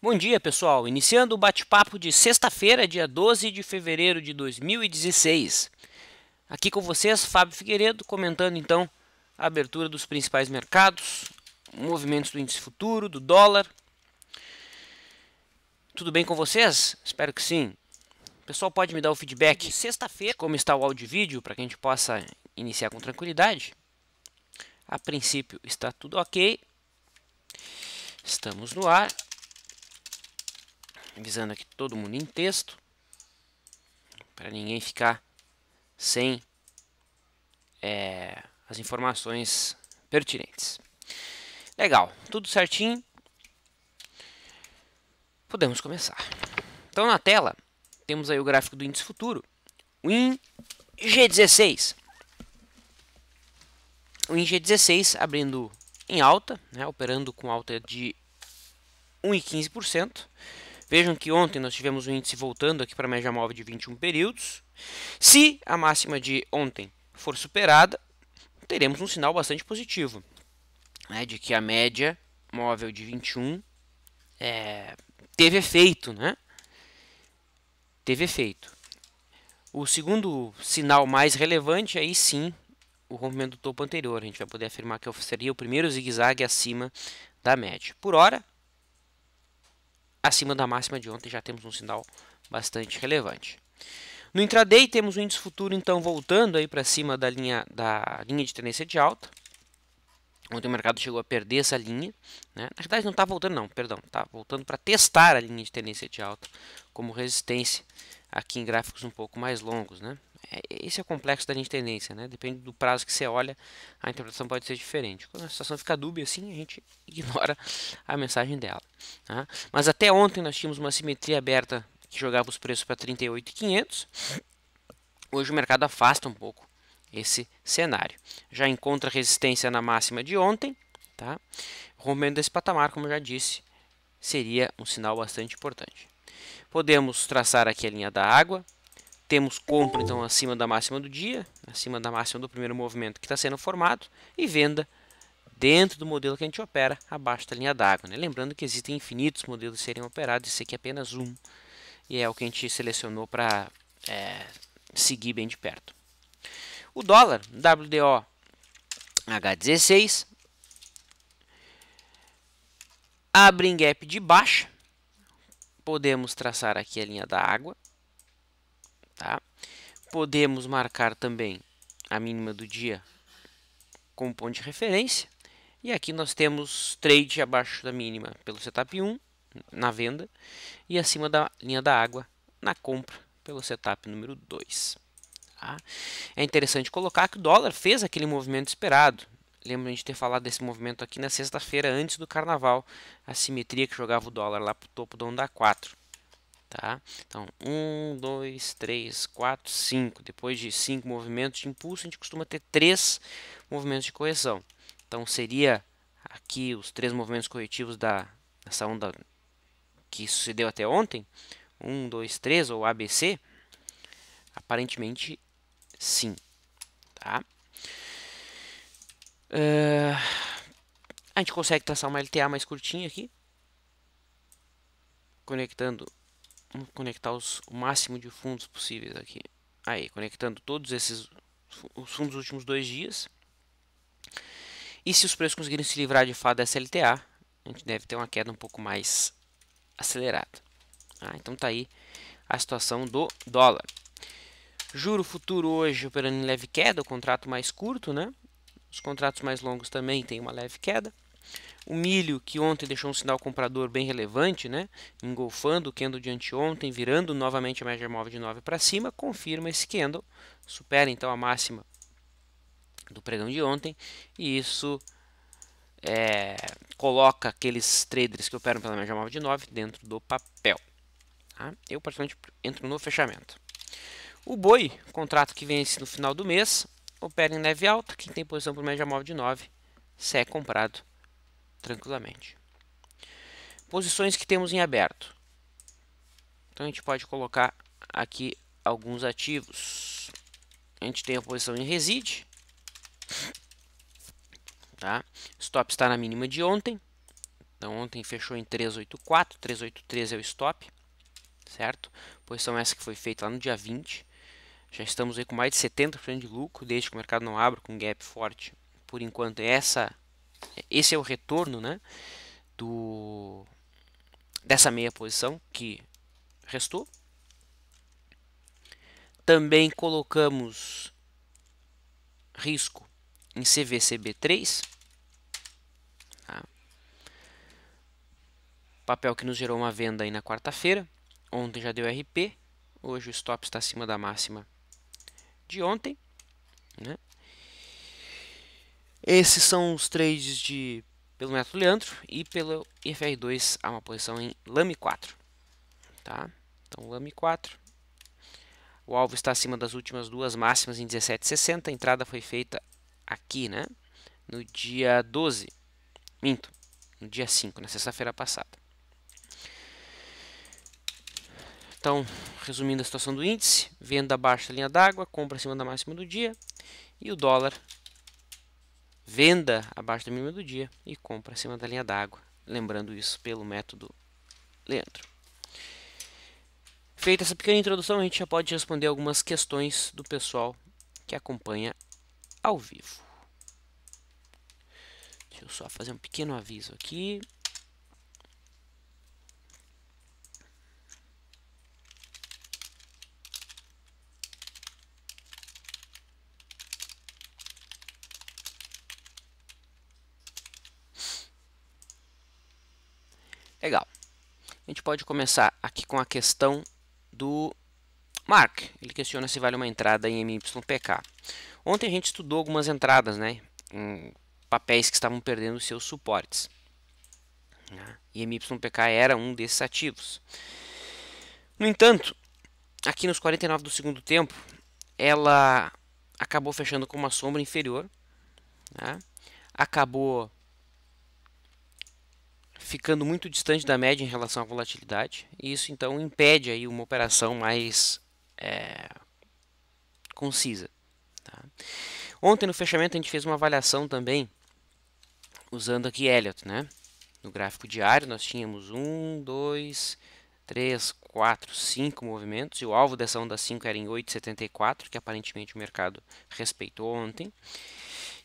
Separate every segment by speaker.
Speaker 1: Bom dia, pessoal. Iniciando o bate-papo de sexta-feira, dia 12 de fevereiro de 2016. Aqui com vocês, Fábio Figueiredo, comentando então a abertura dos principais mercados, movimentos do índice futuro, do dólar. Tudo bem com vocês? Espero que sim. O pessoal, pode me dar o feedback sexta-feira, como está o áudio e vídeo, para que a gente possa iniciar com tranquilidade. A princípio está tudo ok. Estamos no ar avisando aqui todo mundo em texto, para ninguém ficar sem é, as informações pertinentes. Legal, tudo certinho. Podemos começar. Então na tela temos aí o gráfico do índice futuro, o ING16. O ING16 abrindo em alta, né, operando com alta de 1,15%. Vejam que ontem nós tivemos o um índice voltando aqui para a média móvel de 21 períodos. Se a máxima de ontem for superada, teremos um sinal bastante positivo, né, de que a média móvel de 21 é, teve efeito, né? Teve efeito. O segundo sinal mais relevante aí sim o rompimento do topo anterior. A gente vai poder afirmar que seria o primeiro zigue-zague acima da média. Por hora, acima da máxima de ontem, já temos um sinal bastante relevante. No intraday temos o índice futuro então voltando aí para cima da linha da linha de tendência de alta. Ontem o mercado chegou a perder essa linha, né? na verdade não está voltando não, perdão, está voltando para testar a linha de tendência de alta como resistência aqui em gráficos um pouco mais longos, né? É, esse é o complexo da linha de tendência, né? Depende do prazo que você olha, a interpretação pode ser diferente. Quando a situação fica dúbia assim, a gente ignora a mensagem dela. Tá? Mas até ontem nós tínhamos uma simetria aberta que jogava os preços para 38,500. Hoje o mercado afasta um pouco esse cenário. Já encontra resistência na máxima de ontem, tá? Rompendo esse patamar, como eu já disse, seria um sinal bastante importante. Podemos traçar aqui a linha da água, temos compra então acima da máxima do dia, acima da máxima do primeiro movimento que está sendo formado e venda dentro do modelo que a gente opera abaixo da linha d'água. Né? Lembrando que existem infinitos modelos serem operados, esse aqui é apenas um e é o que a gente selecionou para é, seguir bem de perto. O dólar WDO H16 abre em gap de baixa, podemos traçar aqui a linha da água Tá? Podemos marcar também a mínima do dia como ponto de referência. E aqui nós temos trade abaixo da mínima pelo setup 1 na venda e acima da linha da água na compra pelo setup número 2. Tá? É interessante colocar que o dólar fez aquele movimento esperado. Lembro de ter falado desse movimento aqui na sexta-feira antes do carnaval, a simetria que jogava o dólar lá para o topo da onda 4 tá? Então, 1, 2, 3, 4, 5. Depois de 5 movimentos de impulso, a gente costuma ter 3 movimentos de correção. Então, seria aqui os 3 movimentos corretivos da, dessa onda que sucedeu até ontem. 1, 2, 3, ou ABC. Aparentemente, sim, tá? Uh, a gente consegue traçar uma LTA mais curtinha aqui. Conectando Vamos conectar os, o máximo de fundos possíveis aqui. Aí, conectando todos esses os fundos dos últimos dois dias. E se os preços conseguirem se livrar de fato dessa LTA, a gente deve ter uma queda um pouco mais acelerada. Ah, então tá aí a situação do dólar. Juro futuro hoje operando em leve queda, o contrato mais curto, né? Os contratos mais longos também tem uma leve queda. O milho, que ontem deixou um sinal comprador bem relevante, né? engolfando o candle de anteontem, virando novamente a média móvel de 9 para cima, confirma esse candle, supera então a máxima do pregão de ontem, e isso é, coloca aqueles traders que operam pela média móvel de 9 dentro do papel. Tá? Eu, particularmente, entro no fechamento. O boi, contrato que vence no final do mês, opera em leve alta, quem tem posição por média móvel de 9, se é comprado tranquilamente. Posições que temos em aberto. Então a gente pode colocar aqui alguns ativos. A gente tem a posição em reside. Tá? Stop está na mínima de ontem. Então ontem fechou em 384, 383 é o stop, certo? Posição essa que foi feita lá no dia 20. Já estamos aí com mais de 70% de lucro, desde que o mercado não abra com um gap forte. Por enquanto é essa esse é o retorno né, do, dessa meia posição que restou. Também colocamos risco em CVCB3. Tá? Papel que nos gerou uma venda aí na quarta-feira. Ontem já deu RP. Hoje o stop está acima da máxima de ontem. Né? Esses são os trades de pelo método Leandro e pelo ifr 2 a uma posição em lame 4. Tá? Então lame 4. O alvo está acima das últimas duas máximas em 17,60. A entrada foi feita aqui, né? No dia 12. Minto. No dia 5, na sexta-feira passada. Então, resumindo a situação do índice, venda abaixo da linha d'água, compra acima da máxima do dia e o dólar Venda abaixo da mínima do dia e compra acima da linha d'água. Lembrando isso pelo método Leandro. Feita essa pequena introdução, a gente já pode responder algumas questões do pessoal que acompanha ao vivo. Deixa eu só fazer um pequeno aviso aqui. pode começar aqui com a questão do Mark. Ele questiona se vale uma entrada em MYPK. Ontem a gente estudou algumas entradas, né? Em papéis que estavam perdendo seus suportes. Né, e MYPK era um desses ativos. No entanto, aqui nos 49 do segundo tempo, ela acabou fechando com uma sombra inferior. Né? Acabou ficando muito distante da média em relação à volatilidade, e isso então impede aí uma operação mais é, concisa. Tá? Ontem no fechamento a gente fez uma avaliação também usando aqui Elliot, né? No gráfico diário nós tínhamos um, dois, três, quatro, cinco movimentos e o alvo dessa onda 5 era em 8,74, que aparentemente o mercado respeitou ontem.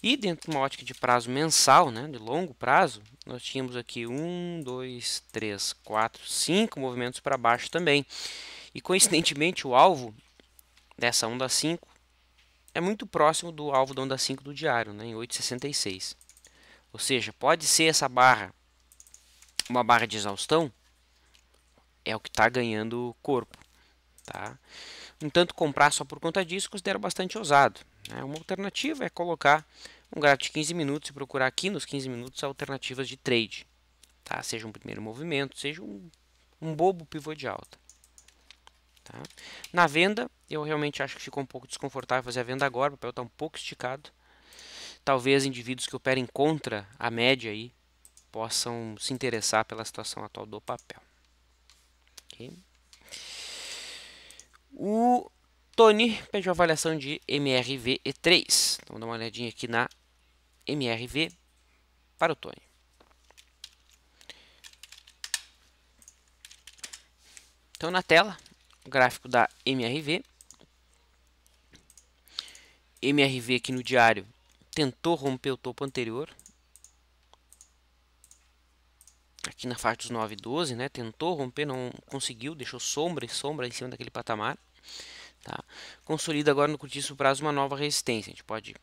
Speaker 1: E dentro de uma ótica de prazo mensal, né, de longo prazo, nós tínhamos aqui 1, 2, 3, 4, 5 movimentos para baixo também. E coincidentemente o alvo dessa onda 5 é muito próximo do alvo da onda 5 do diário, né, em 8,66. Ou seja, pode ser essa barra uma barra de exaustão, é o que está ganhando corpo. Tá? No entanto, comprar só por conta disso considero bastante ousado. Né? Uma alternativa é colocar um gráfico de 15 minutos e procurar aqui nos 15 minutos alternativas de trade. Tá? Seja um primeiro movimento, seja um, um bobo pivô de alta. Tá? Na venda, eu realmente acho que ficou um pouco desconfortável fazer a venda agora, o papel está um pouco esticado. Talvez indivíduos que operem contra a média aí possam se interessar pela situação atual do papel. Okay. O Tony pediu avaliação de MRV E3. Então, dar uma olhadinha aqui na MRV para o Tony. Então, na tela, o gráfico da MRV. MRV aqui no diário tentou romper o topo anterior. Aqui na faixa dos 9 e 12, né? Tentou romper, não conseguiu, deixou sombra e sombra em cima daquele patamar. Tá? Consolida agora no curtíssimo prazo uma nova resistência. A gente pode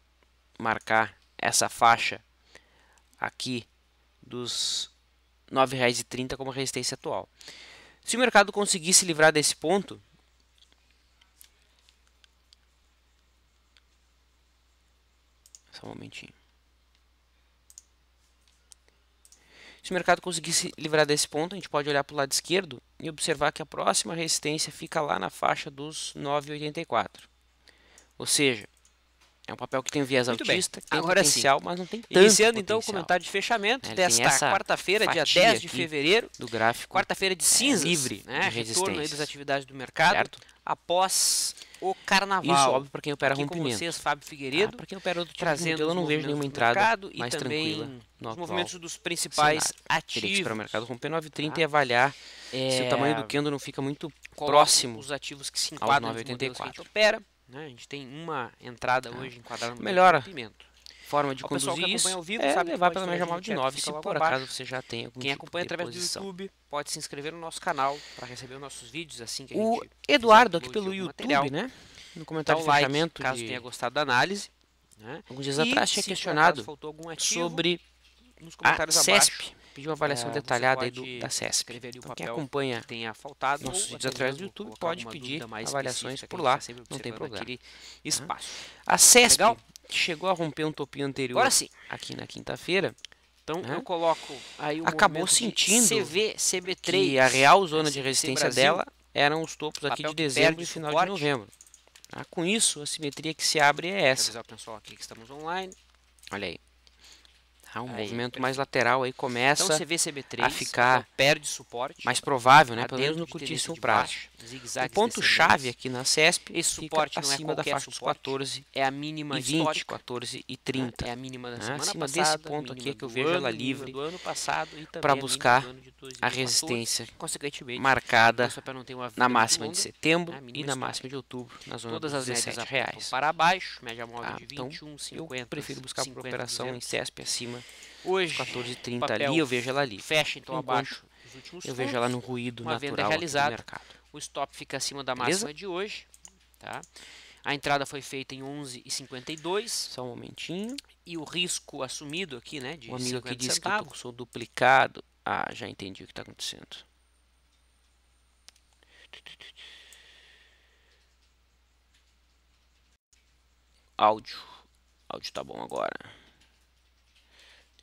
Speaker 1: marcar essa faixa aqui dos R$ 9,30 como resistência atual. Se o mercado conseguir se livrar desse ponto, só um momentinho. Se o mercado conseguir se livrar desse ponto, a gente pode olhar para o lado esquerdo e observar que a próxima resistência fica lá na faixa dos 9,84. Ou seja, é um papel que tem viés Muito autista, tem Agora potencial, sim. mas não tem tanto Iniciando potencial. então o comentário de fechamento né, desta quarta-feira, dia 10 de fevereiro, do gráfico. Quarta-feira de é, cinzas, é, livre, né? De retorno aí das atividades do mercado certo. após o carnaval. Isso, óbvio, para quem opera Aqui rompimento. com vocês, Fábio Figueiredo. Ah, para quem opera outro tipo trazendo eu não vejo nenhuma entrada mercado, mais e também tranquila. Os movimentos dos principais cenário. ativos. para o mercado romper 9,30 tá? e avaliar é... se o é, tamanho do candle não fica muito Coloca próximo os ativos que se enquadram ao 9,84. Né? A gente tem uma entrada é. hoje enquadrada no melhor pimento forma de o conduzir isso vivo, é sabe, levar pela menos mal de 9, se por acaso você já tem algum Quem tipo acompanha através do YouTube pode se inscrever no nosso canal para receber os nossos vídeos assim que O Eduardo aqui pelo YouTube, material, né? No comentário então, de fechamento like, caso de... tenha gostado da análise, né? Alguns dias e atrás tinha questionado ativo, sobre a CESP, abaixo, pediu uma avaliação é, detalhada aí do, da CESP. Então, quem acompanha que faltado, nossos vídeos através do YouTube pode pedir avaliações por lá, tá não tem problema. Espaço. A CESP Legal? chegou a romper um topinho anterior Agora sim. aqui na quinta-feira. Então eu coloco aí o Acabou sentindo CV, CB3, que a real zona de resistência Brasil, dela eram os topos aqui de dezembro e final suporte. de novembro. Ah, com isso, a simetria que se abre é essa. Pessoal aqui que estamos online. Olha aí. Tá? Um aí, movimento mais lateral aí então, começa então, CB3, a ficar então, perde suporte, mais provável, né? Tá Pelo menos no curtíssimo prazo. O ponto-chave aqui na CESP esse suporte fica acima não é da faixa dos 14 é a mínima e 20, 14 e 30. É, é a mínima da né, semana ah, acima passada, desse ponto aqui é que eu vejo ano, ela livre para buscar a, a resistência marcada na máxima de setembro né, e na máxima de outubro, na zona Todas dos 17 reais. Para baixo, média móvel ah, de 21, então, 50, eu prefiro buscar 50, por operação 200. em CESP acima Hoje, 30 ali, eu vejo ela ali. Fecha então abaixo. Eu vejo ela no ruído natural do mercado. O stop fica acima da Beleza? máxima de hoje. Tá? A entrada foi feita em 11,52. Só um momentinho. E o risco assumido aqui, né, de o amigo aqui que diz centavos. que eu sou duplicado. Ah, já entendi o que está acontecendo. Áudio. Áudio tá bom agora.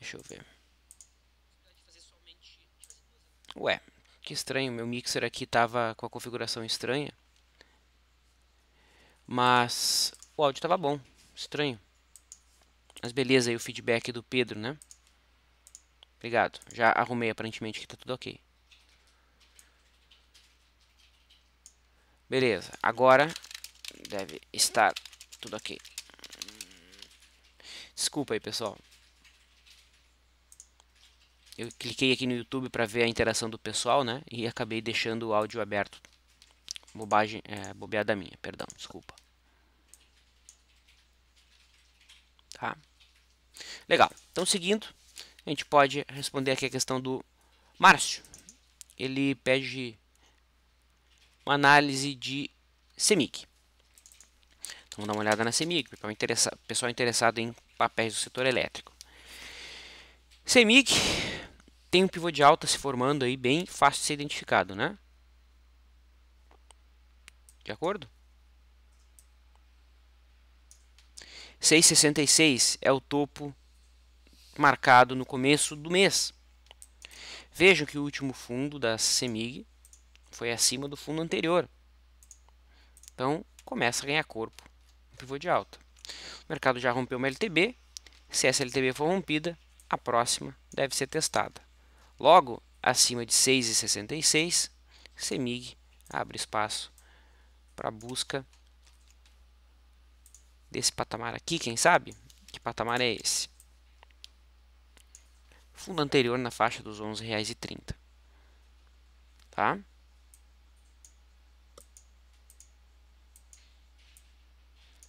Speaker 1: Deixa eu ver. Ué, que estranho, meu mixer aqui tava com a configuração estranha. Mas o áudio tava bom, estranho. Mas beleza aí o feedback do Pedro, né? Obrigado, já arrumei aparentemente que tá tudo ok. Beleza, agora deve estar tudo ok. Desculpa aí, pessoal eu cliquei aqui no YouTube para ver a interação do pessoal, né? E acabei deixando o áudio aberto. Bobagem, é, bobeada minha, perdão, desculpa. Tá? Legal. Então, seguindo, a gente pode responder aqui a questão do Márcio. Ele pede uma análise de CEMIC. Então, vamos dar uma olhada na CEMIC, para o pessoal interessado em papéis do setor elétrico. CEMIC tem um pivô de alta se formando aí, bem fácil de ser identificado, né? De acordo? 6,66 é o topo marcado no começo do mês. Vejam que o último fundo da CEMIG foi acima do fundo anterior. Então, começa a ganhar corpo. Um pivô de alta. O mercado já rompeu uma LTB. Se essa LTB for rompida, a próxima deve ser testada. Logo, acima de 6,66, CEMIG abre espaço para a busca desse patamar aqui, quem sabe? Que patamar é esse? Fundo anterior na faixa dos R$ 11,30. Tá?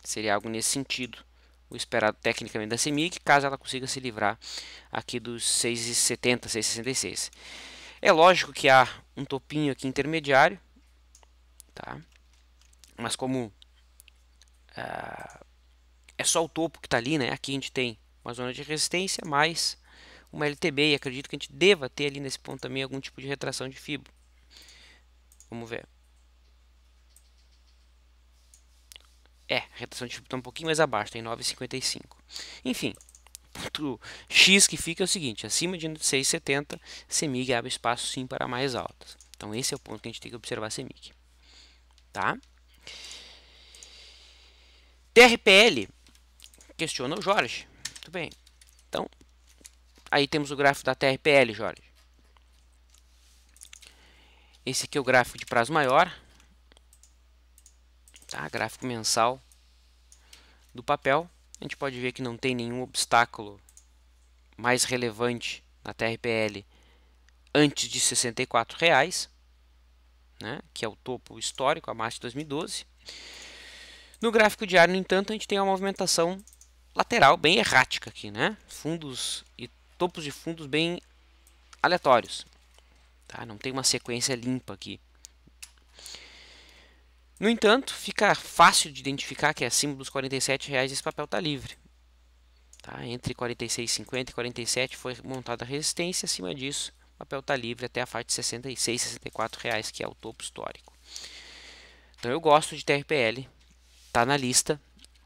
Speaker 1: Seria algo nesse sentido o esperado tecnicamente da Semig, caso ela consiga se livrar aqui dos 6,70, 6,66. É lógico que há um topinho aqui intermediário, tá? mas como uh, é só o topo que está ali, né? aqui a gente tem uma zona de resistência mais uma LTB e acredito que a gente deva ter ali nesse ponto também algum tipo de retração de fibra. Vamos ver. É, a retenção de está um pouquinho mais abaixo, tem 9,55. Enfim, ponto X que fica é o seguinte, acima de 6,70, CEMIG abre espaço sim para mais altas. Então esse é o ponto que a gente tem que observar a CEMIG. Tá? TRPL questiona o Jorge. Muito bem. Então, aí temos o gráfico da TRPL, Jorge. Esse aqui é o gráfico de prazo maior, tá? gráfico mensal do papel, a gente pode ver que não tem nenhum obstáculo mais relevante na TRPL antes de R$ 64,00, né? que é o topo histórico, a março de 2012. No gráfico diário, no entanto, a gente tem uma movimentação
Speaker 2: lateral bem
Speaker 1: errática aqui, né? Fundos e topos de fundos bem aleatórios. Tá? Não tem uma sequência limpa aqui. No entanto, fica fácil de identificar que acima é dos R$ 47,00 esse papel está livre. Tá? Entre 46,50 e 47 foi montada a resistência, acima disso o papel está livre até a faixa de R$ 64 reais, que é o topo histórico. Então eu gosto de TRPL, está na lista,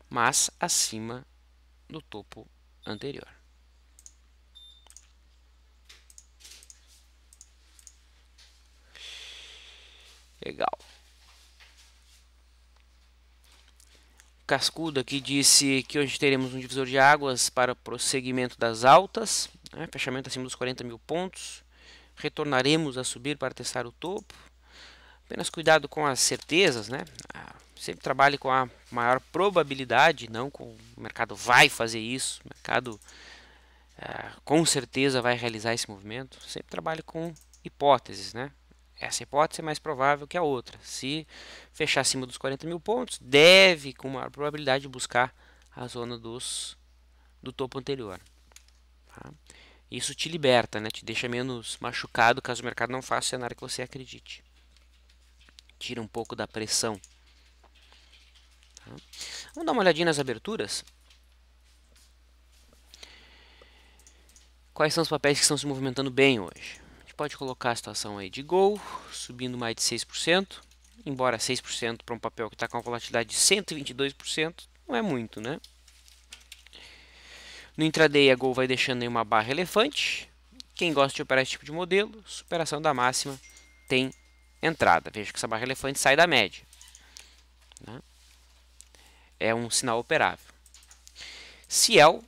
Speaker 1: mas acima do topo anterior. Legal. Cascudo aqui disse que hoje teremos um divisor de águas para prosseguimento das altas, né, fechamento acima dos 40 mil pontos. Retornaremos a subir para testar o topo. Apenas cuidado com as certezas, né? Ah, sempre trabalhe com a maior probabilidade, não com o mercado vai fazer isso. O mercado ah, com certeza vai realizar esse movimento. Sempre trabalhe com hipóteses, né? Essa hipótese é mais provável que a outra. Se fechar acima dos 40 mil pontos, deve, com maior probabilidade, buscar a zona dos, do topo anterior. Tá? Isso te liberta, né? te deixa menos machucado caso o mercado não faça o cenário que você acredite. Tira um pouco da pressão. Tá? Vamos dar uma olhadinha nas aberturas. Quais são os papéis que estão se movimentando bem hoje? pode colocar a situação aí de gol, subindo mais de 6%, embora 6% para um papel que está com uma volatilidade de 122%, não é muito, né? No intraday, a Gol vai deixando em uma barra elefante. Quem gosta de operar esse tipo de modelo, superação da máxima tem entrada. Veja que essa barra elefante sai da média. Né? É um sinal operável. Ciel,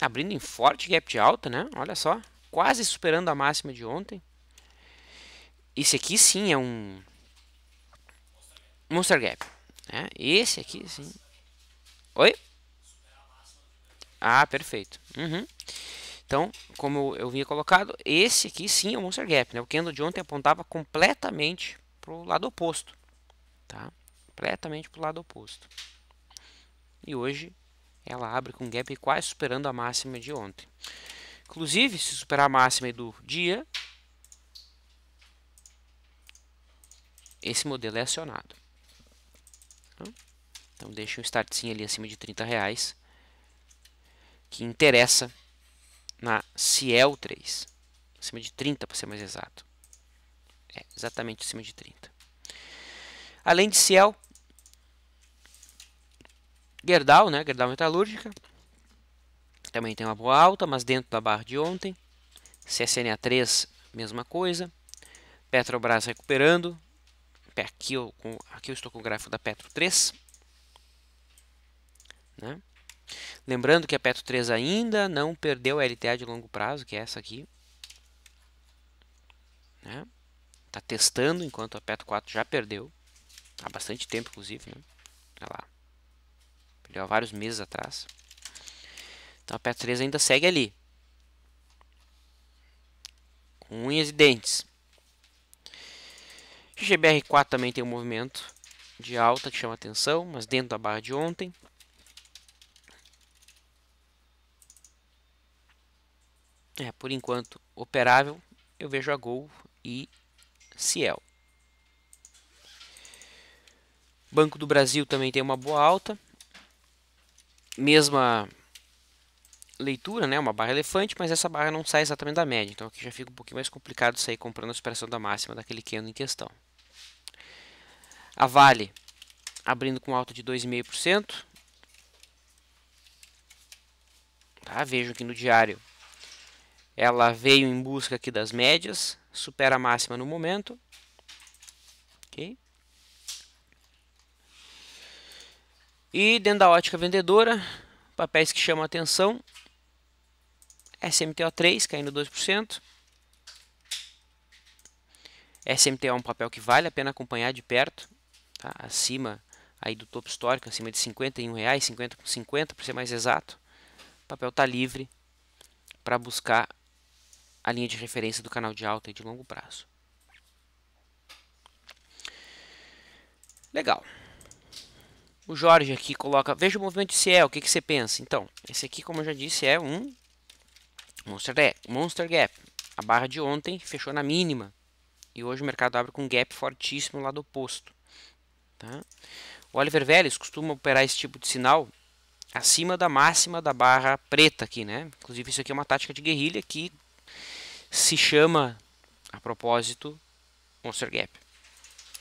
Speaker 1: abrindo em forte gap de alta, né? Olha só, quase superando a máxima de ontem. Esse aqui sim é um Monster Gap. Né? Esse aqui sim. Oi? Ah, perfeito. Uhum. Então, como eu vinha colocado, esse aqui sim é o Monster Gap. Né? O candle de ontem apontava completamente para o lado oposto. Tá? Completamente para o lado oposto. E hoje ela abre com um gap quase superando a máxima de ontem. Inclusive, se superar a máxima do dia, esse modelo é acionado. Tá? Então deixa um sim ali acima de 30 reais que interessa na Ciel 3, acima de 30 para ser mais exato. É, exatamente acima de 30. Além de Ciel, Gerdau, né? Gerdau Metalúrgica. Também tem uma boa alta, mas dentro da barra de ontem. CSNA3, mesma coisa. Petrobras recuperando, aqui eu, com, aqui eu estou com o gráfico da Petro 3. Né? Lembrando que a Petro 3 ainda não perdeu a LTA de longo prazo, que é essa aqui. Né? Tá testando, enquanto a Petro 4 já perdeu. Há bastante tempo, inclusive. Né? Olha lá. Perdeu há vários meses atrás. Então a Petro 3 ainda segue ali. Com unhas e dentes. GBR4 também tem um movimento de alta que chama atenção, mas dentro da barra de ontem. É, por enquanto, operável, eu vejo a Gol e Ciel. Banco do Brasil também tem uma boa alta. Mesma leitura, né? Uma barra elefante, mas essa barra não sai exatamente da média. Então aqui já fica um pouquinho mais complicado sair comprando a superação da máxima daquele candle em questão. A Vale abrindo com alta de 2,5%. Tá, vejo aqui no diário. Ela veio em busca aqui das médias, supera a máxima no momento. OK? E dentro da ótica vendedora, papéis que chamam a atenção. SMTO3 caindo 2%. SMTO é um papel que vale a pena acompanhar de perto tá? acima aí do topo histórico, acima de R$ 51,50 com 50 para ser mais exato. O papel está livre para buscar a linha de referência do canal de alta e de longo prazo. Legal. O Jorge aqui coloca, veja o movimento de Ciel o que, que você pensa? Então, esse aqui, como eu já disse, é um Monster Gap. Monster Gap. A barra de ontem fechou na mínima. E hoje o mercado abre com um gap fortíssimo lá do oposto. Tá? O Oliver Vélez costuma operar esse tipo de sinal acima da máxima da barra preta aqui, né? Inclusive isso aqui é uma tática de guerrilha que se chama, a propósito, Monster Gap.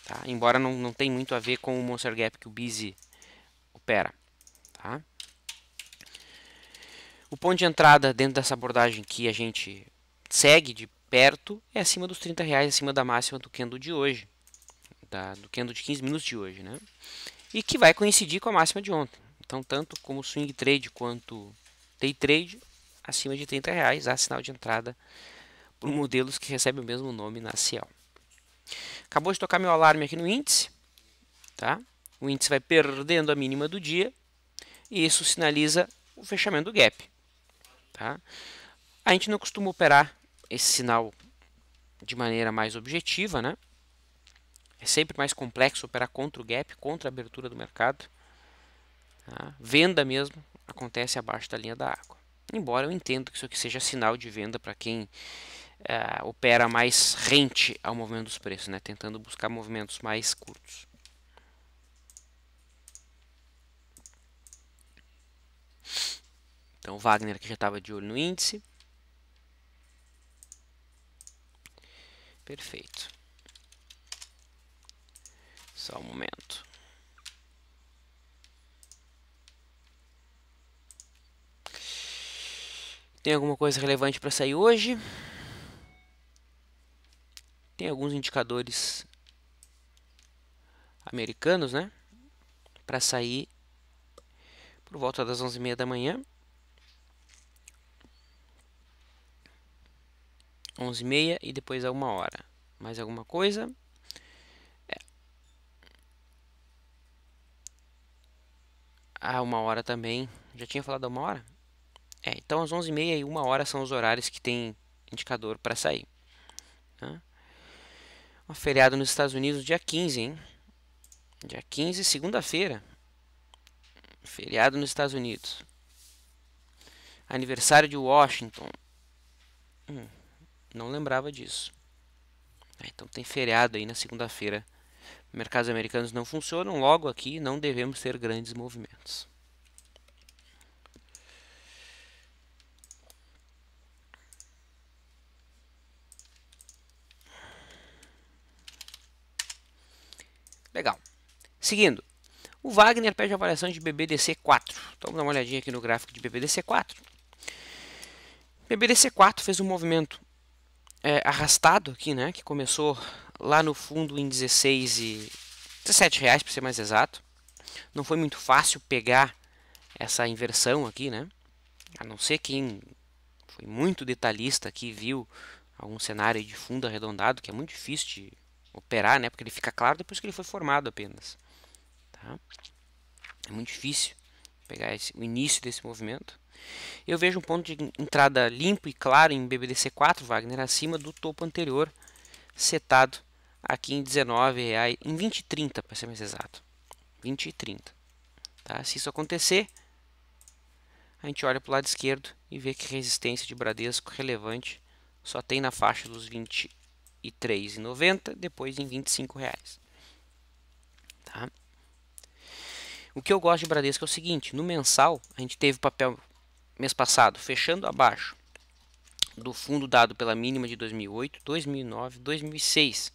Speaker 1: Tá? Embora não, não tenha muito a ver com o Monster Gap que o Busy opera. Tá? O ponto de entrada dentro dessa abordagem que a gente segue de perto é acima dos 30 reais, acima da máxima do candle de hoje da, tá? do candle é de 15 minutos de hoje, né? E que vai coincidir com a máxima de ontem. Então, tanto como swing trade quanto day trade, acima de 30 reais, há sinal de entrada por modelos que recebem o mesmo nome na Ciel. Acabou de tocar meu alarme aqui no índice, tá? O índice vai perdendo a mínima do dia e isso sinaliza o fechamento do gap, tá? A gente não costuma operar esse sinal de maneira mais objetiva, né? É sempre mais complexo operar contra o gap, contra a abertura do mercado. Tá? Venda mesmo acontece abaixo da linha da água. Embora eu entenda que isso aqui seja sinal de venda para quem Uh, opera mais rente ao movimento dos preços, né? tentando buscar movimentos mais curtos. Então Wagner que já estava de olho no índice. Perfeito. Só um momento. Tem alguma coisa relevante para sair hoje? Tem alguns indicadores americanos, né? Para sair por volta das 11h30 da manhã. 11h30 e depois a uma hora. Mais alguma coisa? a ah, uma hora também. Já tinha falado a uma hora? É, então às 11h30 e uma hora são os horários que tem indicador para sair. Tá? Né? Um feriado nos Estados Unidos, dia 15, hein? Dia 15, segunda-feira. Feriado nos Estados Unidos. Aniversário de Washington. Hum, não lembrava disso. É, então tem feriado aí na segunda-feira mercados americanos não funcionam, logo aqui não devemos ter grandes movimentos. Legal. Seguindo, o Wagner pede avaliação de BBDC4. Então, vamos dar uma olhadinha aqui no gráfico de BBDC4. BBDC4 fez um movimento é, arrastado aqui, né, que começou lá no fundo em 16 e 17 reais para ser mais exato. Não foi muito fácil pegar essa inversão aqui, né? A não ser quem foi muito detalhista aqui viu algum cenário de fundo arredondado que é muito difícil de operar, né? Porque ele fica claro depois que ele foi formado apenas. Tá? É muito difícil pegar esse, o início desse movimento. Eu vejo um ponto de entrada limpo e claro em BBDC4, Wagner, acima do topo anterior setado aqui em R$19,00, em 30 para ser mais exato. 20,30. Tá? Se isso acontecer, a gente olha para o lado esquerdo e vê que resistência de Bradesco relevante só tem na faixa dos e 90 depois em 25 reais Tá? O que eu gosto de Bradesco é o seguinte, no mensal, a gente teve papel mês passado fechando abaixo do fundo dado pela mínima de 2008, 2009, 2006.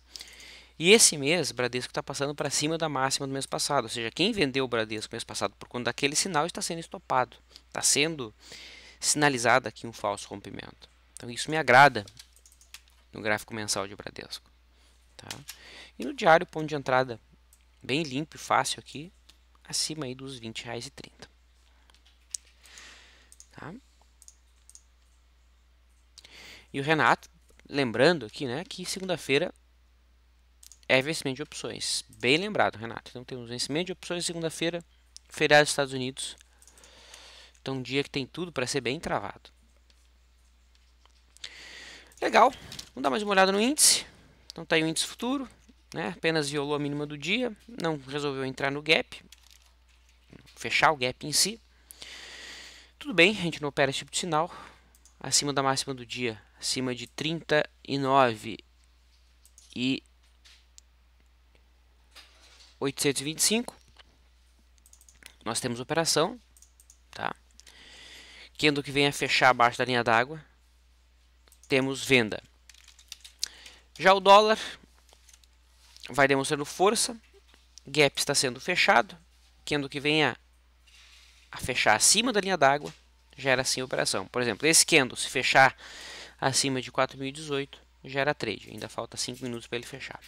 Speaker 1: E esse mês, o Bradesco está passando para cima da máxima do mês passado. Ou seja, quem vendeu o Bradesco mês passado por conta daquele sinal está sendo estopado. Está sendo sinalizado aqui um falso rompimento. Então isso me agrada no gráfico mensal de Bradesco. Tá? E no diário, ponto de entrada bem limpo e fácil aqui, acima aí dos R$ 20,30. Tá? E o Renato, lembrando aqui, né, que segunda-feira é vencimento de opções. Bem lembrado, Renato. Então temos vencimento de opções segunda-feira, feriado dos Estados Unidos. Então um dia que tem tudo para ser bem travado. Legal. Vamos dar mais uma olhada no índice. Então está aí o índice futuro, né? Apenas violou a mínima do dia, não resolveu entrar no gap, fechar o gap em si. Tudo bem, a gente não opera esse tipo de sinal. Acima da máxima do dia, acima de 39 e 825. Nós temos operação, tá? Quendo que venha fechar abaixo da linha d'água, temos venda. Já o dólar vai demonstrando força, gap está sendo fechado, quendo que venha a fechar acima da linha d'água, gera sim operação. Por exemplo, esse candle, se fechar acima de 4.018, gera trade. Ainda falta 5 minutos para ele fechar.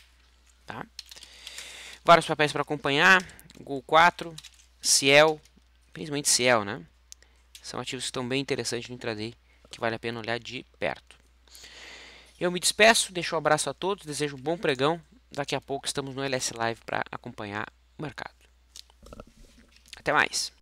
Speaker 1: Tá? Vários papéis para acompanhar. Gol 4, Ciel, principalmente Ciel, né? São ativos que estão bem interessantes no intraday, que vale a pena olhar de perto. Eu me despeço, deixo um abraço a todos, desejo um bom pregão. Daqui a pouco estamos no LS Live para acompanhar o mercado. Até mais!